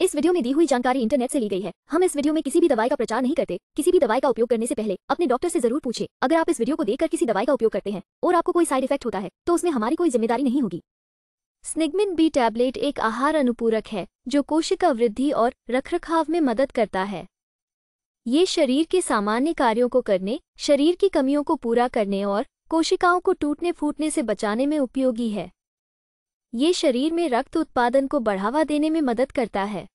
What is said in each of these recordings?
इस वीडियो में दी हुई जानकारी इंटरनेट से ली गई है हम इस वीडियो में किसी भी दवाई का प्रचार नहीं करते किसी भी दवाई का उपयोग करने से पहले अपने डॉक्टर से जरूर पूछे अगर आप इस वीडियो को देखकर किसी दवाई का उपयोग करते हैं और आपको कोई साइड इफेक्ट होता है तो उसमें हमारी कोई जिम्मेदारी नहीं होगी स्निग्मिन बी टैबलेट एक आहार अनुपूरक है जो कोशिका वृद्धि और रखरखाव में मदद करता है ये शरीर के सामान्य कार्यों को करने शरीर की कमियों को पूरा करने और कोशिकाओं को टूटने फूटने से बचाने में उपयोगी है ये शरीर में रक्त उत्पादन को बढ़ावा देने में मदद करता है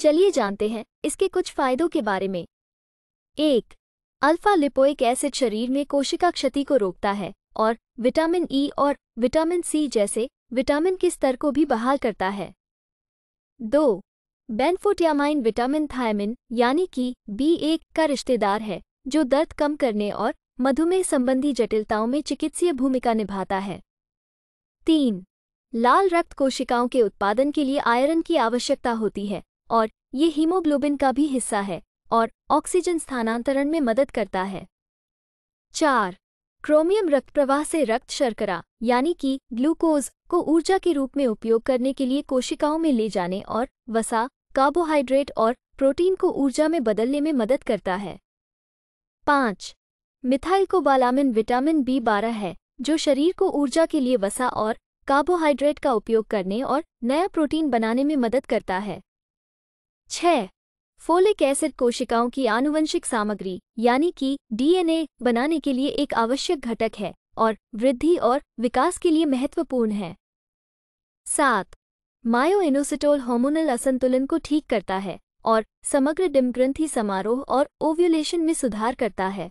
चलिए जानते हैं इसके कुछ फायदों के बारे में एक अल्फा लिपोइक एसिड शरीर में कोशिका क्षति को रोकता है और विटामिन ई e और विटामिन सी जैसे विटामिन के स्तर को भी बहाल करता है दो बेनफोटियामाइन विटामिन थायमिन यानी कि बी एक का रिश्तेदार है जो दर्द कम करने और मधुमेह संबंधी जटिलताओं में चिकित्सीय भूमिका निभाता है तीन लाल रक्त कोशिकाओं के उत्पादन के लिए आयरन की आवश्यकता होती है और ये हीमोग्लोबिन का भी हिस्सा है और ऑक्सीजन स्थानांतरण में मदद करता है चार क्रोमियम रक्त प्रवाह से रक्त शर्करा यानी कि ग्लूकोज को ऊर्जा के रूप में उपयोग करने के लिए कोशिकाओं में ले जाने और वसा कार्बोहाइड्रेट और प्रोटीन को ऊर्जा में बदलने में मदद करता है पाँच मिथाइल कोबालामिन विटामिन बी बारह है जो शरीर को ऊर्जा के लिए वसा और कार्बोहाइड्रेट का उपयोग करने और नया प्रोटीन बनाने में मदद करता है छ फोलिक एसिड कोशिकाओं की आनुवंशिक सामग्री यानी कि डीएनए बनाने के लिए एक आवश्यक घटक है और वृद्धि और विकास के लिए महत्वपूर्ण है सात मायोइनोसिटोल हार्मोनल असंतुलन को ठीक करता है और समग्र डिमग्रंथी समारोह और ओव्यूलेशन में सुधार करता है